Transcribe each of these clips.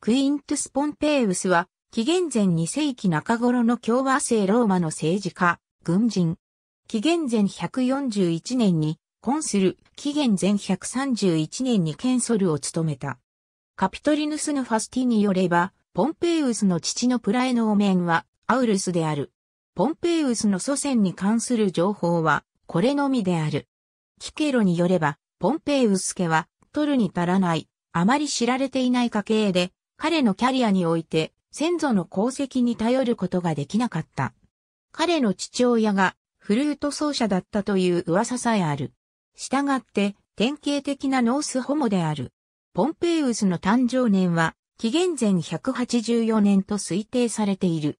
クイントゥス・ポンペイウスは、紀元前2世紀中頃の共和制ローマの政治家、軍人。紀元前141年に、コンスル、紀元前131年にケンソルを務めた。カピトリヌスのファスティによれば、ポンペイウスの父のプラエノーメンは、アウルスである。ポンペイウスの祖先に関する情報は、これのみである。キケロによれば、ポンペイウス家は、取るに足らない、あまり知られていない家系で、彼のキャリアにおいて先祖の功績に頼ることができなかった。彼の父親がフルート奏者だったという噂さえある。従って、典型的なノースホモである。ポンペイウスの誕生年は、紀元前184年と推定されている。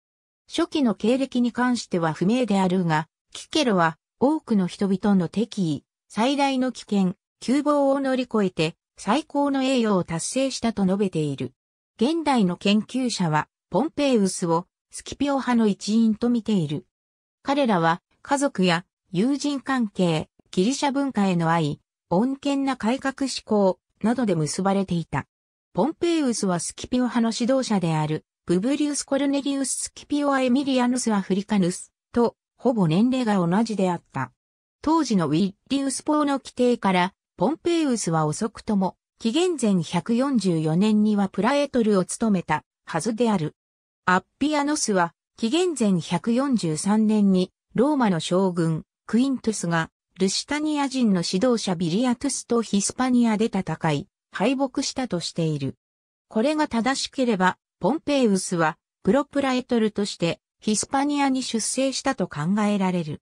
初期の経歴に関しては不明であるが、キケロは多くの人々の敵意、最大の危険、窮乏を乗り越えて最高の栄誉を達成したと述べている。現代の研究者は、ポンペイウスをスキピオ派の一員と見ている。彼らは、家族や友人関係、ギリシャ文化への愛、穏健な改革志向などで結ばれていた。ポンペイウスはスキピオ派の指導者である、ブブリウス・コルネリウス・スキピオ・ア・エミリアヌス・アフリカヌスと、ほぼ年齢が同じであった。当時のウィッリウス法の規定から、ポンペイウスは遅くとも紀元前144年にはプラエトルを務めたはずである。アッピアノスは紀元前143年にローマの将軍クイントゥスがルシタニア人の指導者ビリアトゥスとヒスパニアで戦い、敗北したとしている。これが正しければ、ポンペイウスはプロプラエトルとしてヒスパニアに出征したと考えられる。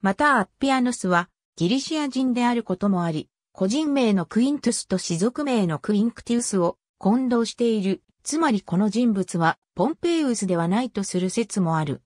またアッピアノスはギリシア人であることもあり、個人名のクイントゥスと氏族名のクインクティウスを混同している。つまりこの人物はポンペイウスではないとする説もある。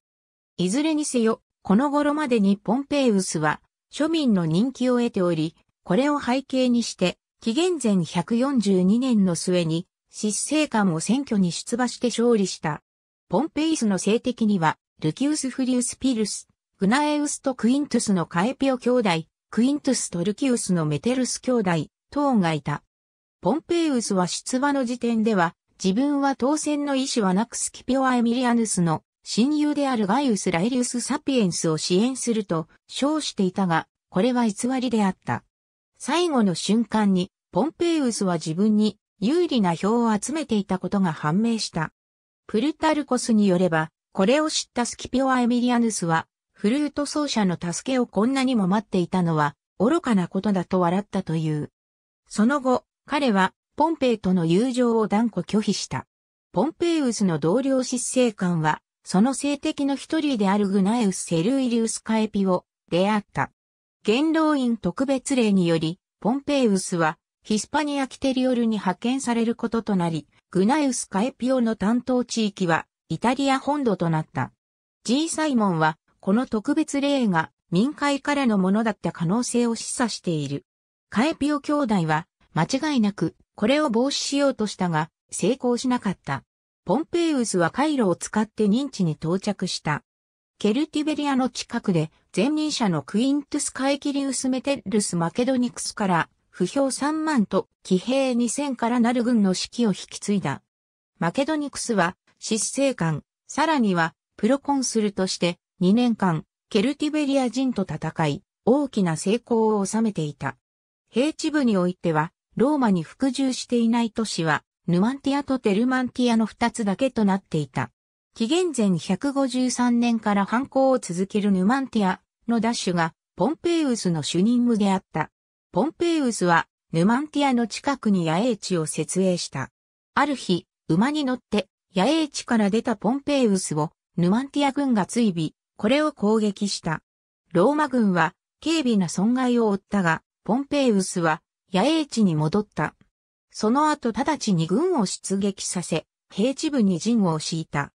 いずれにせよ、この頃までにポンペイウスは庶民の人気を得ており、これを背景にして、紀元前142年の末に、失政官を選挙に出馬して勝利した。ポンペイスの政敵には、ルキウス・フリウス・ピルス、グナエウスとクイントゥスのカエピオ兄弟、クイントス・トルキウスのメテルス兄弟、等がいた。ポンペイウスは出馬の時点では、自分は当選の意思はなくスキピオア・エミリアヌスの親友であるガイウス・ライリウス・サピエンスを支援すると称していたが、これは偽りであった。最後の瞬間に、ポンペイウスは自分に有利な票を集めていたことが判明した。プルタルコスによれば、これを知ったスキピオア・エミリアヌスは、フルート奏者の助けをこんなにも待っていたのは、愚かなことだと笑ったという。その後、彼は、ポンペイとの友情を断固拒否した。ポンペイウスの同僚執政官は、その政敵の一人であるグナエウス・セルイリウス・カエピを出会った。元老院特別令により、ポンペイウスは、ヒスパニア・キテリオルに派遣されることとなり、グナエウス・カエピオの担当地域は、イタリア本土となった。G・ サイモンは、この特別例が民会からのものだった可能性を示唆している。カエピオ兄弟は間違いなくこれを防止しようとしたが成功しなかった。ポンペイウスは回路を使って認知に到着した。ケルティベリアの近くで前任者のクイントゥス・カエキリウス・メテルス・マケドニクスから不評3万と騎兵2000からなる軍の指揮を引き継いだ。マケドニクスは執政官、さらにはプロコンスルとして2年間、ケルティベリア人と戦い、大きな成功を収めていた。平地部においては、ローマに服従していない都市は、ヌマンティアとテルマンティアの2つだけとなっていた。紀元前153年から反抗を続けるヌマンティアのダッシュが、ポンペイウスの主任務であった。ポンペイウスは、ヌマンティアの近くに野営地を設営した。ある日、馬に乗って、野営地から出たポンペイウスを、ヌマンティア軍が追尾、これを攻撃した。ローマ軍は軽微な損害を負ったが、ポンペイウスは野営地に戻った。その後直ちに軍を出撃させ、平地部に陣を敷いた。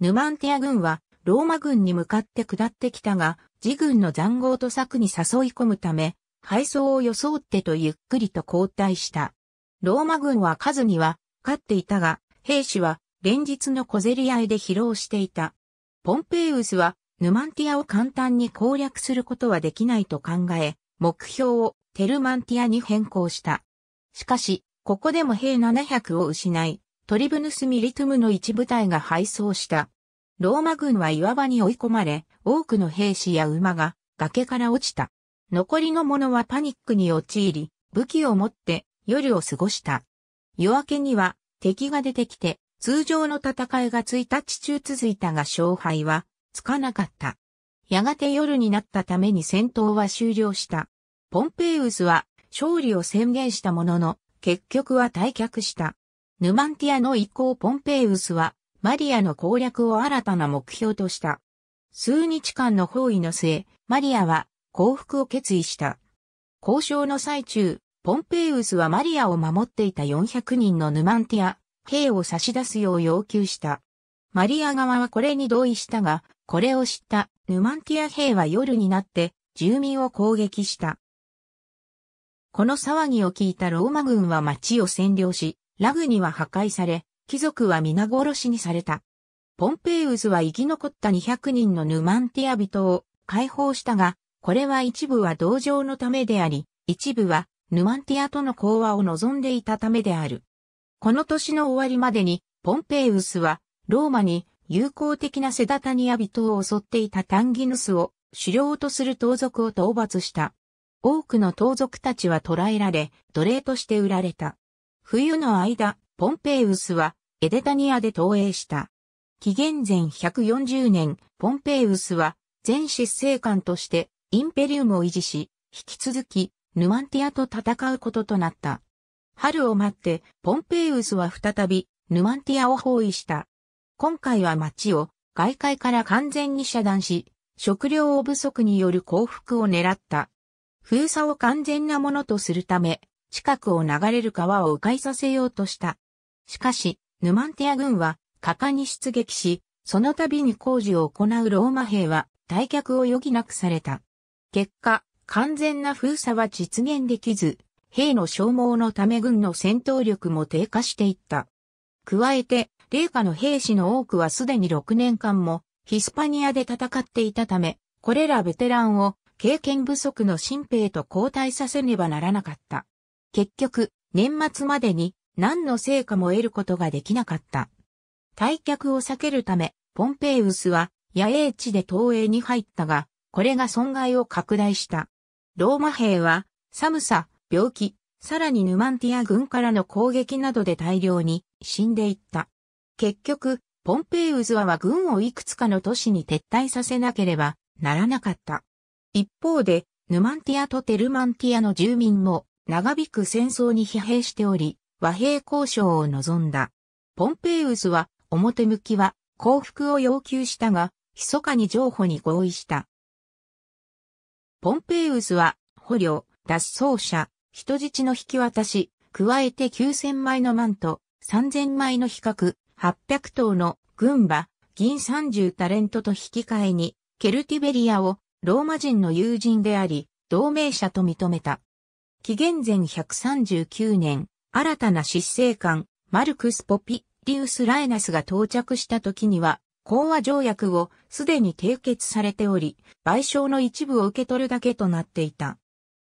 ヌマンティア軍はローマ軍に向かって下ってきたが、自軍の残壕と策に誘い込むため、敗走を装ってとゆっくりと交代した。ローマ軍は数には勝っていたが、兵士は連日の小競り合いで疲労していた。ポンペイウスはヌマンティアを簡単に攻略することはできないと考え、目標をテルマンティアに変更した。しかし、ここでも兵700を失い、トリブヌス・ミリトゥムの一部隊が敗走した。ローマ軍は岩場に追い込まれ、多くの兵士や馬が崖から落ちた。残りの者はパニックに陥り、武器を持って夜を過ごした。夜明けには敵が出てきて、通常の戦いが1日中続いたが勝敗はつかなかった。やがて夜になったために戦闘は終了した。ポンペイウスは勝利を宣言したものの、結局は退却した。ヌマンティアの意向ポンペイウスは、マリアの攻略を新たな目標とした。数日間の包囲の末、マリアは降伏を決意した。交渉の最中、ポンペイウスはマリアを守っていた400人のヌマンティア、兵を差し出すよう要求した。マリア側はこれに同意したが、これを知ったヌマンティア兵は夜になって住民を攻撃した。この騒ぎを聞いたローマ軍は町を占領し、ラグニは破壊され、貴族は皆殺しにされた。ポンペイウスは生き残った200人のヌマンティア人を解放したが、これは一部は同情のためであり、一部はヌマンティアとの講和を望んでいたためである。この年の終わりまでに、ポンペイウスは、ローマに友好的なセダタニア人を襲っていたタンギヌスを狩猟とする盗賊を討伐した。多くの盗賊たちは捕らえられ、奴隷として売られた。冬の間、ポンペイウスはエデタニアで投影した。紀元前140年、ポンペイウスは全執政官としてインペリウムを維持し、引き続きヌマンティアと戦うこととなった。春を待って、ポンペイウスは再び、ヌマンティアを包囲した。今回は町を外界から完全に遮断し、食料不足による降伏を狙った。封鎖を完全なものとするため、近くを流れる川を迂回させようとした。しかし、ヌマンティア軍は果敢に出撃し、その度に工事を行うローマ兵は退却を余儀なくされた。結果、完全な封鎖は実現できず、兵の消耗のため軍の戦闘力も低下していった。加えて、霊下の兵士の多くはすでに6年間もヒスパニアで戦っていたため、これらベテランを経験不足の新兵と交代させねばならなかった。結局、年末までに何の成果も得ることができなかった。退却を避けるため、ポンペイウスは野営地で東映に入ったが、これが損害を拡大した。ローマ兵は寒さ、病気、さらにヌマンティア軍からの攻撃などで大量に死んでいった。結局、ポンペイウズワは軍をいくつかの都市に撤退させなければならなかった。一方で、ヌマンティアとテルマンティアの住民も長引く戦争に疲弊しており、和平交渉を望んだ。ポンペイウスは表向きは降伏を要求したが、密かに譲歩に合意した。ポンペイウスは捕虜、脱走者、人質の引き渡し、加えて9000枚のマント、3000枚の比較、800頭の軍馬、銀30タレントと引き換えに、ケルティベリアをローマ人の友人であり、同盟者と認めた。紀元前139年、新たな執政官、マルクス・ポピリウス・ライナスが到着した時には、講和条約をすでに締結されており、賠償の一部を受け取るだけとなっていた。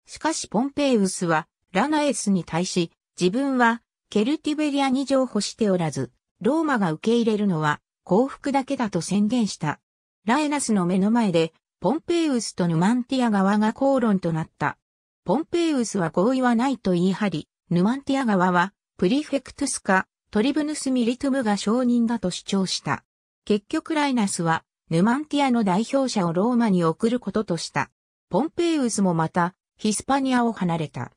しかしポンペイウスは、ラナエスに対し、自分は、ケルティベリアに譲歩しておらず、ローマが受け入れるのは幸福だけだと宣言した。ライナスの目の前で、ポンペイウスとヌマンティア側が口論となった。ポンペイウスは合意はないと言い張り、ヌマンティア側は、プリフェクトスか、トリブヌスミリトゥムが承認だと主張した。結局ライナスは、ヌマンティアの代表者をローマに送ることとした。ポンペイウスもまた、ヒスパニアを離れた。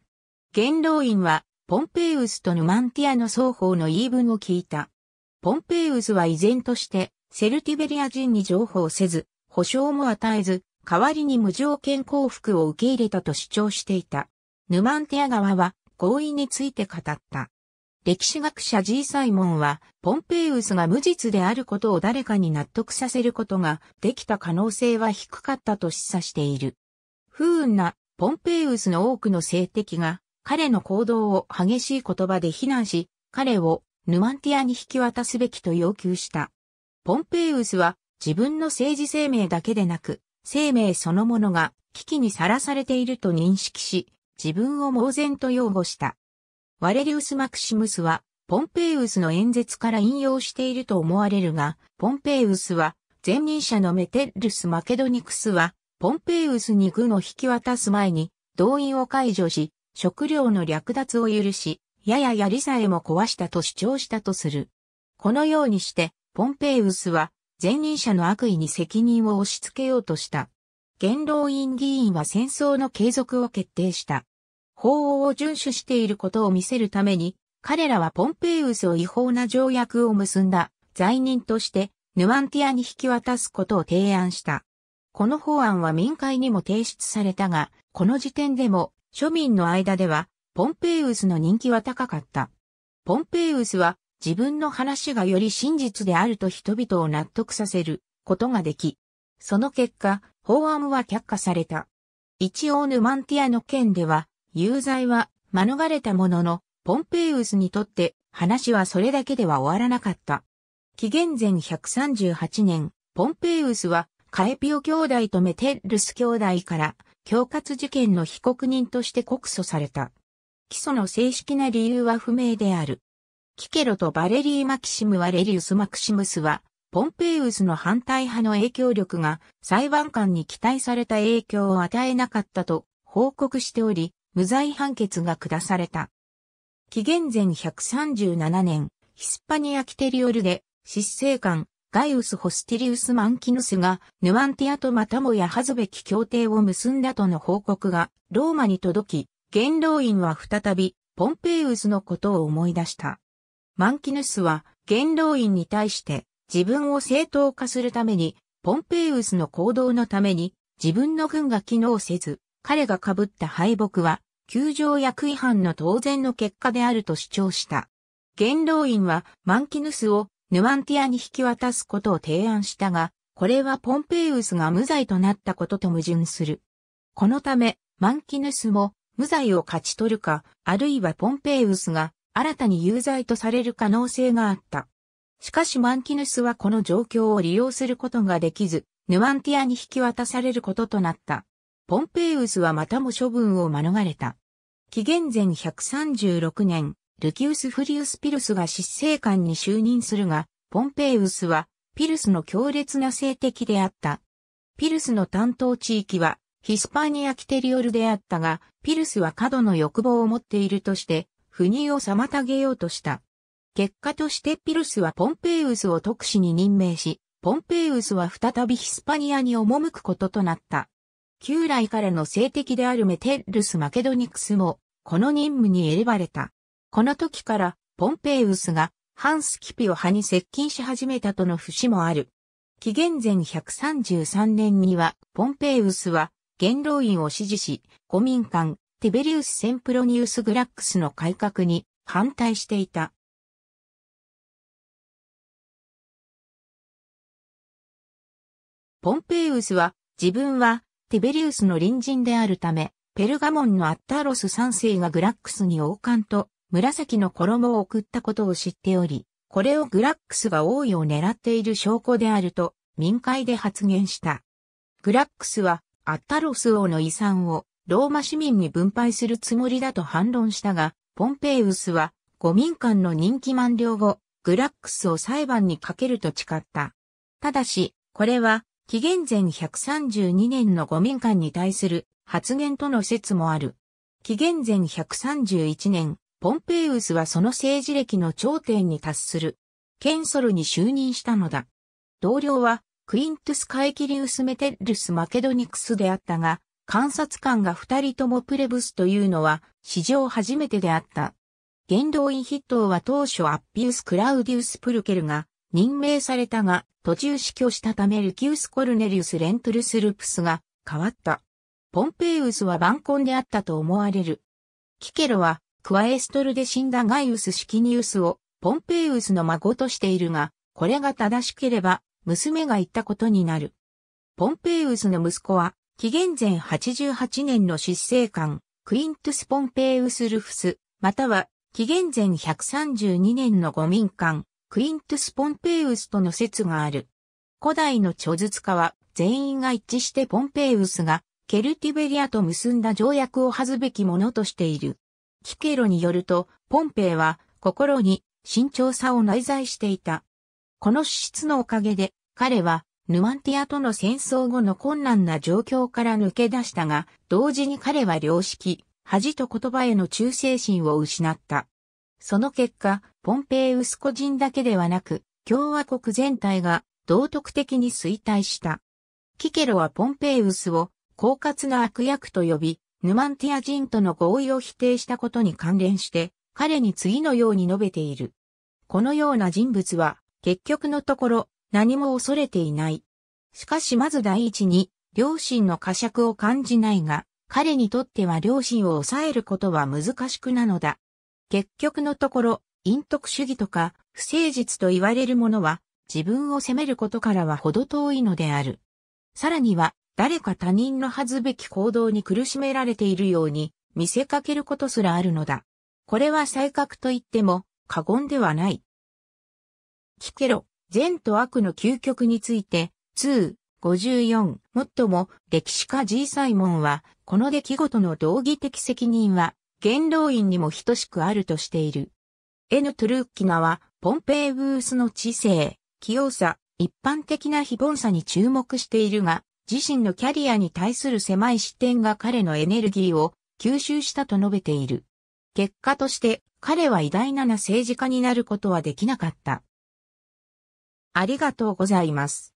元老院は、ポンペイウスとヌマンティアの双方の言い分を聞いた。ポンペイウスは依然として、セルティベリア人に譲歩をせず、保証も与えず、代わりに無条件降伏を受け入れたと主張していた。ヌマンティア側は合意について語った。歴史学者 G サイモンは、ポンペイウスが無実であることを誰かに納得させることができた可能性は低かったと示唆している。不運なポンペイウスの多くの政敵が彼の行動を激しい言葉で非難し、彼をヌマンティアに引き渡すべきと要求した。ポンペイウスは自分の政治生命だけでなく、生命そのものが危機にさらされていると認識し、自分を猛然と擁護した。ワレリウス・マクシムスは、ポンペイウスの演説から引用していると思われるが、ポンペイウスは、前任者のメテルス・マケドニクスは、ポンペイウスに軍を引き渡す前に、動員を解除し、食料の略奪を許し、やや槍さえも壊したと主張したとする。このようにして、ポンペイウスは、前任者の悪意に責任を押し付けようとした。元老院議員は戦争の継続を決定した。法を遵守していることを見せるために、彼らはポンペイウスを違法な条約を結んだ罪人として、ヌアンティアに引き渡すことを提案した。この法案は民会にも提出されたが、この時点でも庶民の間ではポンペイウスの人気は高かった。ポンペイウスは自分の話がより真実であると人々を納得させることができ、その結果、法案は却下された。一応ヌマンティアの件では、有罪は免れたものの、ポンペイウスにとって話はそれだけでは終わらなかった。紀元前138年、ポンペイウスはカエピオ兄弟とメテルス兄弟から恐喝事件の被告人として告訴された。起訴の正式な理由は不明である。キケロとバレリー・マキシム・ワレリウス・マクシムスは、ポンペイウスの反対派の影響力が裁判官に期待された影響を与えなかったと報告しており、無罪判決が下された。紀元前137年、ヒスパニア・キテリオルで、執政官、ガイウス・ホスティリウス・マンキヌスが、ヌアンティアとまたもやハズべき協定を結んだとの報告が、ローマに届き、元老院は再び、ポンペイウスのことを思い出した。マンキヌスは、元老院に対して、自分を正当化するために、ポンペイウスの行動のために、自分の軍が機能せず、彼が被った敗北は、球場役違反の当然の結果であると主張した。元老院は、マンキヌスを、ヌワンティアに引き渡すことを提案したが、これはポンペイウスが無罪となったことと矛盾する。このため、マンキヌスも無罪を勝ち取るか、あるいはポンペイウスが新たに有罪とされる可能性があった。しかしマンキヌスはこの状況を利用することができず、ヌアンティアに引き渡されることとなった。ポンペイウスはまたも処分を免れた。紀元前136年、ルキウス・フリウス・ピルスが執政官に就任するが、ポンペイウスはピルスの強烈な性的であった。ピルスの担当地域はヒスパニア・キテリオルであったが、ピルスは過度の欲望を持っているとして、不妊を妨げようとした。結果としてピルスはポンペイウスを特使に任命し、ポンペイウスは再びヒスパニアに赴くこととなった。旧来からの性的であるメテルス・マケドニクスも、この任務に選ばれた。この時から、ポンペイウスが、ハンス・キピオ派に接近し始めたとの節もある。紀元前133年には、ポンペイウスは、元老院を支持し、古民館、ティベリウス・センプロニウス・グラックスの改革に反対していた。ポンペイウスは、自分は、ティベリウスの隣人であるため、ペルガモンのアッターロス3世がグラックスに王冠と紫の衣を送ったことを知っており、これをグラックスが王位を狙っている証拠であると、民会で発言した。グラックスは、アッタロス王の遺産をローマ市民に分配するつもりだと反論したが、ポンペイウスは、五民間の人気満了後、グラックスを裁判にかけると誓った。ただし、これは、紀元前132年の五民間に対する発言との説もある。紀元前131年、ポンペイウスはその政治歴の頂点に達する、ケンソルに就任したのだ。同僚は、クイントゥス・カエキリウス・メテルス・マケドニクスであったが、観察官が二人ともプレブスというのは史上初めてであった。元老院筆頭は当初アッピウス・クラウディウス・プルケルが任命されたが、途中死去したためルキウス・コルネリウス・レントルス・ルプスが変わった。ポンペイウスは晩婚であったと思われる。キケロはクワエストルで死んだガイウス・シキニウスをポンペイウスの孫としているが、これが正しければ娘が言ったことになる。ポンペイウスの息子は、紀元前88年の執政官、クイントゥス・ポンペイウス・ルフス、または、紀元前132年の五民間、クイントゥス・ポンペイウスとの説がある。古代の著述家は、全員が一致してポンペイウスが、ケルティベリアと結んだ条約を恥ずべきものとしている。キケロによると、ポンペイは、心に、慎重さを内在していた。この資質のおかげで、彼は、ヌマンティアとの戦争後の困難な状況から抜け出したが、同時に彼は良識、恥と言葉への忠誠心を失った。その結果、ポンペイウス個人だけではなく、共和国全体が道徳的に衰退した。キケロはポンペイウスを、狡猾な悪役と呼び、ヌマンティア人との合意を否定したことに関連して、彼に次のように述べている。このような人物は、結局のところ何も恐れていない。しかしまず第一に、両親の呵責を感じないが、彼にとっては両親を抑えることは難しくなのだ。結局のところ、陰徳主義とか、不誠実と言われるものは、自分を責めることからは程遠いのである。さらには、誰か他人の恥ずべき行動に苦しめられているように、見せかけることすらあるのだ。これは才覚と言っても、過言ではない。聞けろ、善と悪の究極について、2、54、もっとも、歴史家 G サイモンは、この出来事の道義的責任は、元老院にも等しくあるとしている。エヌトゥルーキナは、ポンペイブースの知性、器用さ、一般的な非凡さに注目しているが、自身のキャリアに対する狭い視点が彼のエネルギーを吸収したと述べている。結果として、彼は偉大なな政治家になることはできなかった。ありがとうございます。